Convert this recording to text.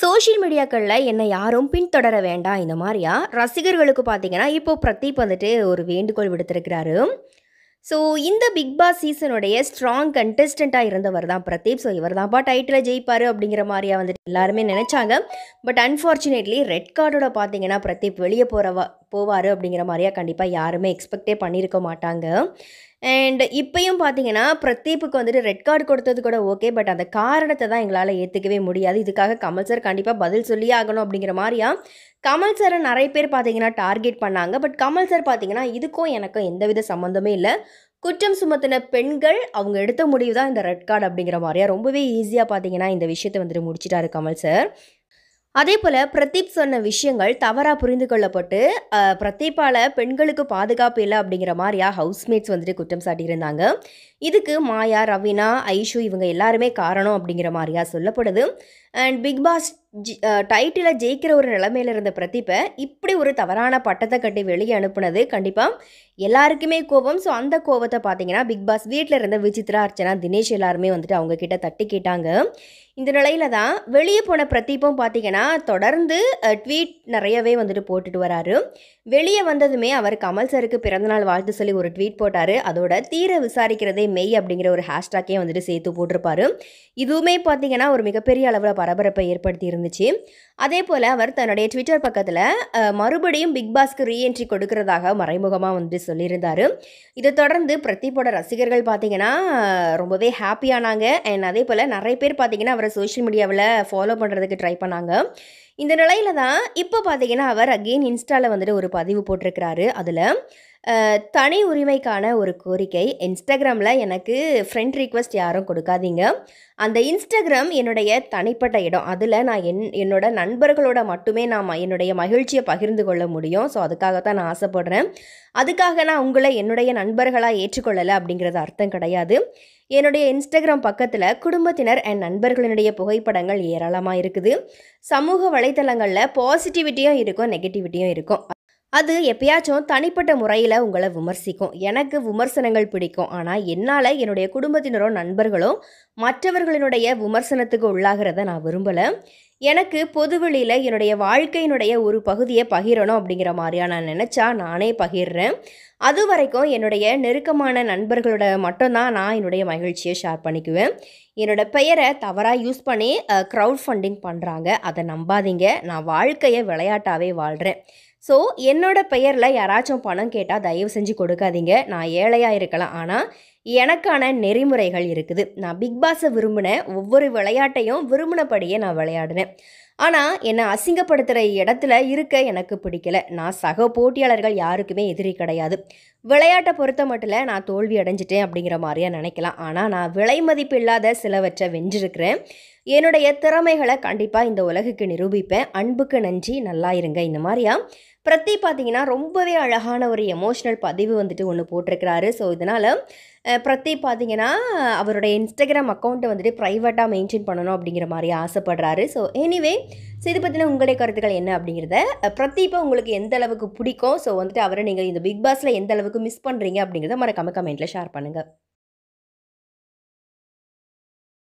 social மீடியாக்களில் என்னை யாரும் பின்தொடர வேண்டாம் இந்த மாதிரியா ரசிகர்களுக்கு பார்த்தீங்கன்னா இப்போ பிரதீப் வந்துட்டு ஒரு வேண்டுகோள் விடுத்திருக்கிறாரு ஸோ இந்த பிக் பாஸ் சீசனுடைய ஸ்ட்ராங் கண்டெஸ்டண்ட்டாக இருந்தவர் தான் பிரதீப் ஸோ இவர் தான்ப்பா டைட்டில் ஜெயிப்பார் அப்படிங்கிற மாதிரியாக வந்துட்டு எல்லாருமே நினச்சாங்க பட் அன்ஃபார்ச்சுனேட்லி ரெட் கார்டோட பார்த்தீங்கன்னா பிரதீப் வெளியே போகிறவா போவார் அப்படிங்கிற மாதிரியா கண்டிப்பாக யாருமே எக்ஸ்பெக்டே பண்ணியிருக்க மாட்டாங்க அண்ட் இப்போயும் பார்த்தீங்கன்னா பிரதீப்புக்கு வந்துட்டு ரெட் கார்டு கொடுத்தது கூட ஓகே பட் அந்த காரணத்தை தான் எங்களால் ஏற்றுக்கவே முடியாது இதுக்காக கமல் சார் கண்டிப்பாக பதில் சொல்லி ஆகணும் அப்படிங்கிற மாதிரியா கமல் சாரை நிறைய பேர் பார்த்தீங்கன்னா டார்கெட் பண்ணாங்க பட் கமல் சார் பார்த்தீங்கன்னா இதுக்கும் எனக்கும் எந்தவித சம்மந்தமே இல்லை குற்றம் சுமத்தின பெண்கள் அவங்க எடுத்த முடிவு தான் இந்த ரெட் கார்டு அப்படிங்கிற மாதிரியா ரொம்பவே ஈஸியாக பார்த்தீங்கன்னா இந்த விஷயத்தை வந்துட்டு முடிச்சிட்டாரு கமல் சார் அதே போல் பிரதீப் சொன்ன விஷயங்கள் தவறாக புரிந்து கொள்ளப்பட்டு பிரதீப்பால் பெண்களுக்கு பாதுகாப்பு இல்லை அப்படிங்கிற மாதிரியா ஹவுஸ்மேட்ஸ் வந்துட்டு குற்றம் சாட்டியிருந்தாங்க இதுக்கு மாயா ரவீனா ஐஷு இவங்க எல்லாருமே காரணம் அப்படிங்கிற மாதிரியா சொல்லப்படுது அண்ட் பிக் பாஸ் ஜி டைட்டிலை ஜெயிக்கிற ஒரு நிலமையில இருந்த பிரதீப்பை இப்படி ஒரு தவறான பட்டத்தை கட்டி வெளியே அனுப்புனது கண்டிப்பாக எல்லாருக்குமே கோபம் ஸோ அந்த கோபத்தை பார்த்தீங்கன்னா பிக் பாஸ் வீட்டில் இருந்த விசித்ரா அர்ச்சனா தினேஷ் எல்லாருமே வந்துட்டு அவங்க கிட்ட தட்டி கேட்டாங்க இந்த நிலையில தான் வெளியே போன பிரதீப்பும் பார்த்தீங்கன்னா தொடர்ந்து ட்வீட் நிறையவே வந்துட்டு போட்டுட்டு வராரு வெளியே வந்ததுமே அவர் கமல் சருக்கு பிறந்தநாள் வாழ்த்து சொல்லி ஒரு ட்வீட் போட்டார் அதோட தீர விசாரிக்கிறதே மெய் அப்படிங்கிற ஒரு ஹேஷ்டாக்கே வந்துட்டு சேர்த்து போட்டிருப்பாரு இதுவுமே பார்த்தீங்கன்னா ஒரு மிகப்பெரிய அளவில் பரபரப்பை ஏற்படுத்தி இருந்துச்சு அதே போல் அவர் தன்னுடைய ட்விட்டர் பக்கத்தில் மறுபடியும் பிக் பாஸ்க்கு ரீஎன்ட்ரி கொடுக்கறதாக மறைமுகமாக வந்து சொல்லியிருந்தார் இதை தொடர்ந்து பிரதீப்போட ரசிகர்கள் பார்த்தீங்கன்னா ரொம்பவே ஹாப்பியானாங்க அண்ட் அதே போல் நிறைய பேர் பார்த்தீங்கன்னா அவரை சோஷியல் மீடியாவில் ஃபாலோ பண்ணுறதுக்கு ட்ரை பண்ணாங்க இந்த நிலையில தான் இப்போ பார்த்தீங்கன்னா அவர் அகெயின் இன்ஸ்டாவில் வந்துட்டு ஒரு பதிவு போட்டிருக்கிறாரு அதில் தனி உரிமைக்கான ஒரு கோரிக்கை இன்ஸ்டாகிராமில் எனக்கு ஃப்ரெண்ட் ரிக்வெஸ்ட் யாரும் கொடுக்காதீங்க அந்த இன்ஸ்டாகிராம் என்னுடைய தனிப்பட்ட இடம் அதில் நான் என் என்னோட நண்பர்களோட மட்டுமே நான் என்னுடைய மகிழ்ச்சியை பகிர்ந்து கொள்ள முடியும் ஸோ அதுக்காகத்தான் நான் ஆசைப்படுறேன் அதுக்காக நான் உங்களை என்னுடைய நண்பர்களாக ஏற்றுக்கொள்ளலை அப்படிங்கிறது அர்த்தம் கிடையாது என்னுடைய இன்ஸ்டாகிராம் பக்கத்தில் குடும்பத்தினர் என் நண்பர்களினுடைய புகைப்படங்கள் ஏராளமாக இருக்குது சமூக வலைத்தளங்களில் பாசிட்டிவிட்டியும் இருக்கும் நெகட்டிவிட்டியும் இருக்கும் அது எப்பயாச்சும் தனிப்பட்ட முறையில் உங்களை விமர்சிக்கும் எனக்கு விமர்சனங்கள் பிடிக்கும் ஆனால் என்னால் என்னுடைய குடும்பத்தினரோ நண்பர்களோ மற்றவர்களினுடைய விமர்சனத்துக்கு உள்ளாகிறத நான் விரும்பலை எனக்கு பொதுவெளியில் என்னுடைய வாழ்க்கையினுடைய ஒரு பகுதியை பகிரணும் அப்படிங்கிற மாதிரியா நான் நினச்சா நானே பகிர்றேன் அது வரைக்கும் என்னுடைய நெருக்கமான நண்பர்களோட மட்டும்தான் நான் என்னுடைய மகிழ்ச்சியை ஷேர் பண்ணிக்குவேன் என்னோடய பெயரை தவறாக யூஸ் பண்ணி க்ரௌட் ஃபண்டிங் பண்ணுறாங்க அதை நம்பாதீங்க நான் வாழ்க்கையை விளையாட்டாகவே வாழ்கிறேன் ஸோ என்னோட பெயரில் யாராச்சும் பணம் கேட்டால் தயவு செஞ்சு கொடுக்காதீங்க நான் ஏழையாக இருக்கலாம் ஆனால் எனக்கான நெறிமுறைகள் இருக்குது நான் பிக் பாஸை விரும்பினேன் ஒவ்வொரு விளையாட்டையும் விரும்பினபடியே நான் விளையாடினேன் ஆனால் என்னை அசிங்கப்படுத்துகிற இடத்துல இருக்க எனக்கு பிடிக்கல நான் சக போட்டியாளர்கள் யாருக்குமே எதிரி கிடையாது விளையாட்டை பொறுத்த மட்டும் நான் தோல்வி அடைஞ்சிட்டேன் அப்படிங்கிற மாதிரியாக நினைக்கலாம் ஆனால் நான் விலை மதிப்பு இல்லாத சிலவற்றை வென்றிருக்கிறேன் என்னுடைய திறமைகளை கண்டிப்பாக இந்த உலகுக்கு நிரூபிப்பேன் அன்புக்கு நன்றி நல்லா இருங்க இந்த மாதிரியா பிரத்தி பார்த்தீங்கன்னா ரொம்பவே அழகான ஒரு எமோஷ்னல் பதிவு வந்துட்டு ஒன்று போட்டிருக்கிறாரு ஸோ இதனால் பிரத்தி பார்த்தீங்கன்னா அவரோட இன்ஸ்டாகிராம் அக்கௌண்ட்டை வந்துட்டு ப்ரைவேட்டாக மெயின்டைன் பண்ணணும் அப்படிங்கிற மாதிரி ஆசைப்படுறாரு ஸோ எனிவே ஸோ இது பற்றின உங்களுடைய கருத்துக்கள் என்ன அப்படிங்கிறத இப்போ உங்களுக்கு எந்த அளவுக்கு பிடிக்கும் ஸோ வந்துட்டு அவரை நீங்கள் இந்த பிக் பாஸில் எந்த அளவுக்கு மிஸ் பண்ணுறீங்க அப்படிங்கிறத மறக்காமல் கமெண்ட்டில் ஷேர் பண்ணுங்கள்